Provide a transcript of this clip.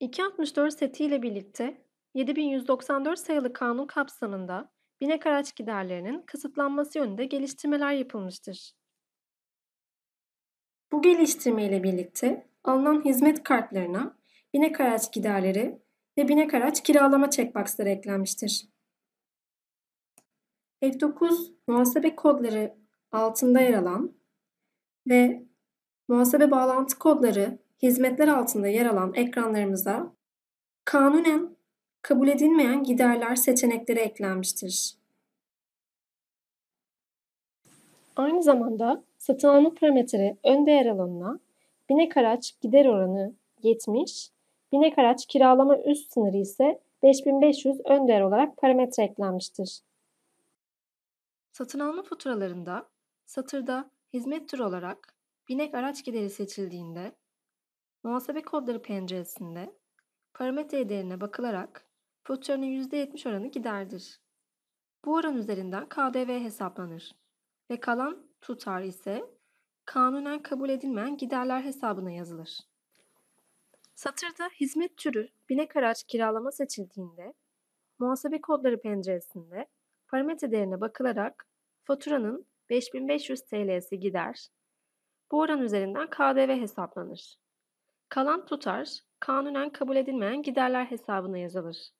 264 setiyle birlikte 7194 sayılı kanun kapsamında binek araç giderlerinin kısıtlanması yönünde geliştirmeler yapılmıştır. Bu geliştirme ile birlikte alınan hizmet kartlarına binek araç giderleri ve binek araç kiralama checkboxları eklenmiştir. F9 muhasebe kodları altında yer alan ve muhasebe bağlantı kodları hizmetler altında yer alan ekranlarımıza kanunen kabul edilmeyen giderler seçenekleri eklenmiştir. Aynı zamanda satın alma parametre ön değer alanına binek araç gider oranı 70, binek araç kiralama üst sınırı ise 5500 ön değer olarak parametre eklenmiştir. Satın alma faturalarında satırda hizmet türü olarak binek araç gideri seçildiğinde Muhasebe kodları penceresinde parametre değerine bakılarak faturanın %70 oranı giderdir. Bu oran üzerinden KDV hesaplanır ve kalan tutar ise kanunen kabul edilmeyen giderler hesabına yazılır. Satırda hizmet türü binek araç kiralama seçildiğinde muhasebe kodları penceresinde parametre değerine bakılarak faturanın 5500 TL'si gider. Bu oran üzerinden KDV hesaplanır. Kalan tutar kanunen kabul edilmeyen giderler hesabına yazılır.